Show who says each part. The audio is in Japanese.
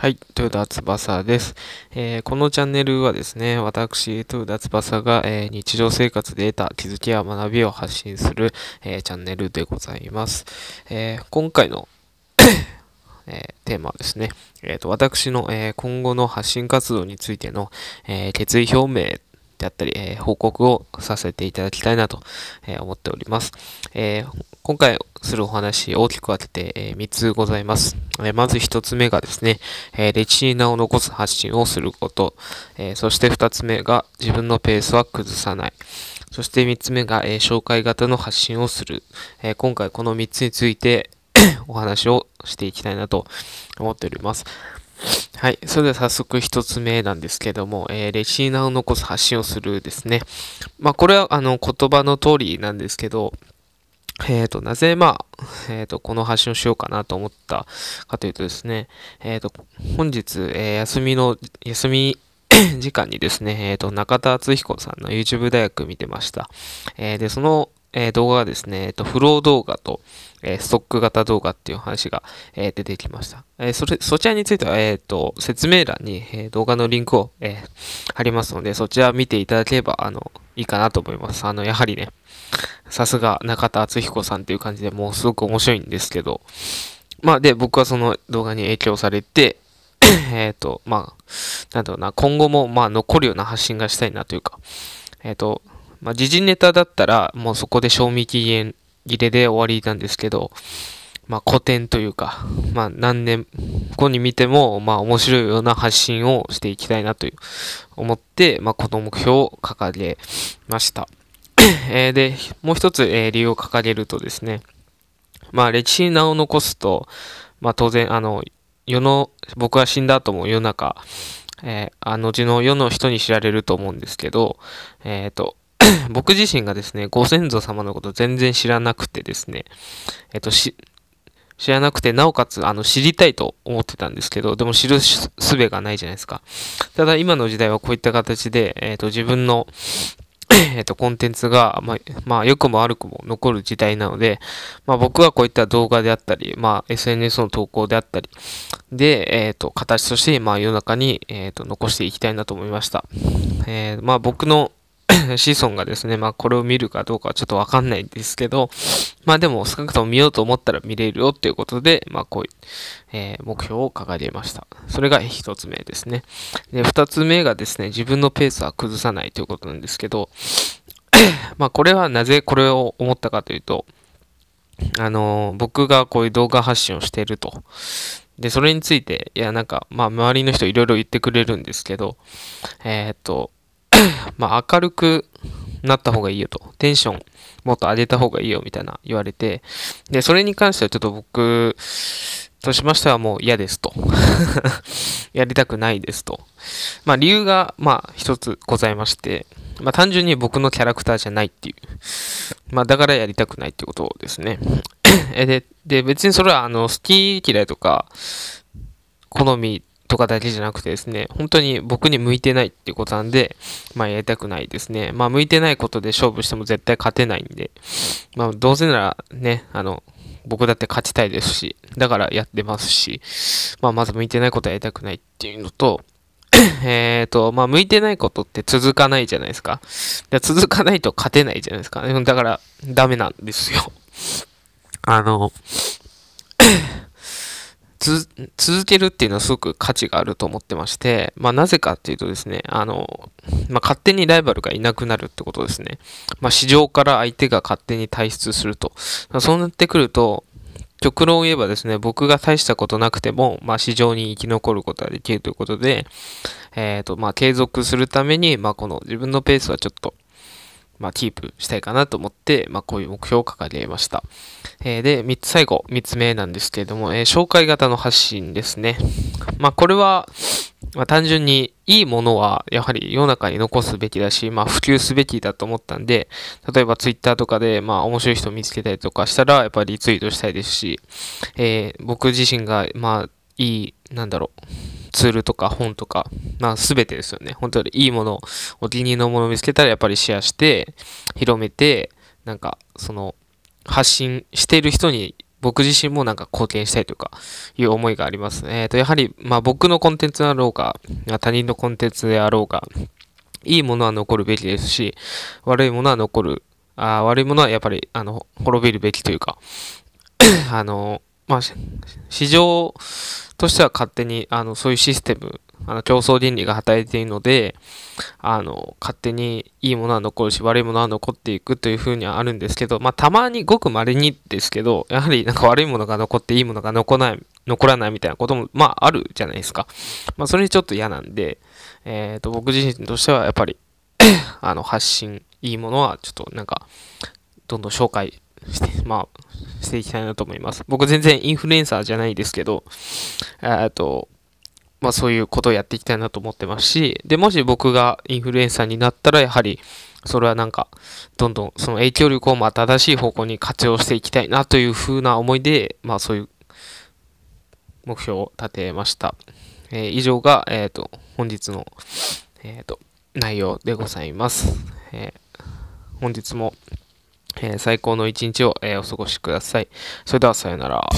Speaker 1: はい、豊田翼です、えー、このチャンネルはですね、私、豊田翼が、えー、日常生活で得た気づきや学びを発信する、えー、チャンネルでございます。え今回の えテーマはですね、えーと、と私の、え今後の発信活動についての、え決意表明であったり、えー、報告をさせていただきたいなと、え思っております。え今回するお話、大きく分けて、え3つございます。えまず1つ目がですね、え歴史に名を残す発信をすること、えそして2つ目が自分のペースは崩さない。そして3つ目が、え紹介型の発信をする。え今回この3つについて お話をしていきたいなと思っております。はい。それでは早速一つ目なんですけども、えー、レシーナを残す発信をするですね。まあ、これは、あの、言葉の通りなんですけど、えーと、なぜ、まあ、えっ、ー、と、この発信をしようかなと思ったかというとですね、えっ、ー、と、本日、えー、休みの、休み 時間にですね、えっ、と、中田敦彦さんの YouTube 大学見てました。えで、その、えー、動画がですね、えっと、フロー動画と、えー、ストック型動画っていう話が、えー、出てきました。えそれ、そちらについては、えっと、説明欄に、え動画のリンクを、え貼りますので、そちら見ていただければ、あの、いいかなと思います。あの、やはりね、さすが中田敦彦さんっていう感じでもうすごく面白いんですけど、まあ、で、僕はその動画に影響されて、えっと、まあ、なんだろうな、今後も、まあ、残るような発信がしたいなというか、えっと、まあ、時事ネタだったら、もうそこで賞味期限切れで終わりなんですけど、まあ、古典というか、まあ、何年後に見ても、まあ、面白いような発信をしていきたいなという思って、まあ、この目標を掲げました。えで、もう一つ、えー、理由を掲げるとですね、まあ、歴史に名を残すと、まあ、当然、あの、世の、僕は死んだ後も世の中、えー、あの、うの世の人に知られると思うんですけど、えっ、ー、と、僕自身がですね、ご先祖様のこと全然知らなくてですね、えっと、知らなくて、なおかつ、あの、知りたいと思ってたんですけど、でも知る術がないじゃないですか。ただ、今の時代はこういった形で、えっと、自分の、えっと、コンテンツが、まあ、まあ、良くも悪くも残る時代なので、まあ、僕はこういった動画であったり、まあ、SNS の投稿であったり、で、えっ、ー、と、形として、まあ、世の中に、えっ、ー、と、残していきたいなと思いました。えー、まあ、僕の 子孫がですね、まあこれを見るかどうかはちょっとわかんないんですけど、まあでも少なくとも見ようと思ったら見れるよっていうことで、まあこういう、えー、目標を掲げました。それが一つ目ですね。で、二つ目がですね、自分のペースは崩さないということなんですけど、まあこれはなぜこれを思ったかというと、あのー、僕がこういう動画発信をしていると。で、それについて、いや、なんか、まあ、周りの人いろいろ言ってくれるんですけど、えー、っと、まあ、明るくなった方がいいよと。テンションもっと上げた方がいいよみたいな言われて、で、それに関してはちょっと僕としましてはもう嫌ですと。やりたくないですと。まあ、理由が、まあ、一つございまして、まあ、単純に僕のキャラクターじゃないっていう。まあ、だからやりたくないってことですね。で、で別にそれは、あの、好き嫌いとか、好みとかだけじゃなくてですね、本当に僕に向いてないっていうことなんで、まあやりたくないですね。まあ向いてないことで勝負しても絶対勝てないんで、まあどうせならね、あの、僕だって勝ちたいですし、だからやってますし、まあまず向いてないことはやりたくないっていうのと、えっと、まあ、向いてないことって続かないじゃないですか。で続かないと勝てないじゃないですか。だから、ダメなんですよ。あの、続けるっていうのはすごく価値があると思ってまして、まあ、なぜかっていうとですね、あの、まあ、勝手にライバルがいなくなるってことですね。まあ、市場から相手が勝手に退出すると。そうなってくると、極論を言えばですね、僕が大したことなくても、まあ、市場に生き残ることができるということで、えー、と、まあ、継続するために、まあ、この自分のペースはちょっとまあ、キープしたいかなと思って、まあ、こういう目標を掲げました。えー、で、3つ、最後、3つ目なんですけれども、えー、紹介型の発信ですね。まあ、これは、まあ、単純にいいものはやはり世の中に残すべきだし、まあ、普及すべきだと思ったんで、例えば Twitter とかで、まあ、面白い人を見つけたりとかしたら、やっぱりリツイートしたいですし、えー、僕自身が、まあ、いい、なんだろう、ツールとか本とか、まあ全てですよね。本当にいいもの、お気に入りのものを見つけたらやっぱりシェアして、広めて、なんかその発信している人に僕自身もなんか貢献したいというか、いう思いがあります。えっ、ー、と、やはり、まあ僕のコンテンツであろうが、他人のコンテンツであろうが、いいものは残るべきですし、悪いものは残る。あ悪いものはやっぱり、あの、滅びるべきというか、あの、まあ、市場としては勝手に、あの、そういうシステム、あの、競争倫理が働いているので、あの、勝手にいいものは残るし、悪いものは残っていくというふうにはあるんですけど、まあ、たまに、ごく稀にですけど、やはりなんか悪いものが残っていいものが残らない、残らないみたいなことも、まあ、あるじゃないですか。まあ、それにちょっと嫌なんで、えっ、ー、と、僕自身としては、やっぱりあの、発信、いいものは、ちょっとなんか、どんどん紹介して、まあ、していきたいなと思います。僕全然インフルエンサーじゃないですけど、えと、まあそういうことをやっていきたいなと思ってますし、で、もし僕がインフルエンサーになったら、やはり、それはなんか、どんどんその影響力をまあ正しい方向に活用していきたいなというふうな思いで、まあそういう目標を立てました。えー、以上が、えっ、ー、と、本日の、えっ、ー、と、内容でございます。え本日も、えー、最高の一日を、えー、お過ごしください。それではさようなら。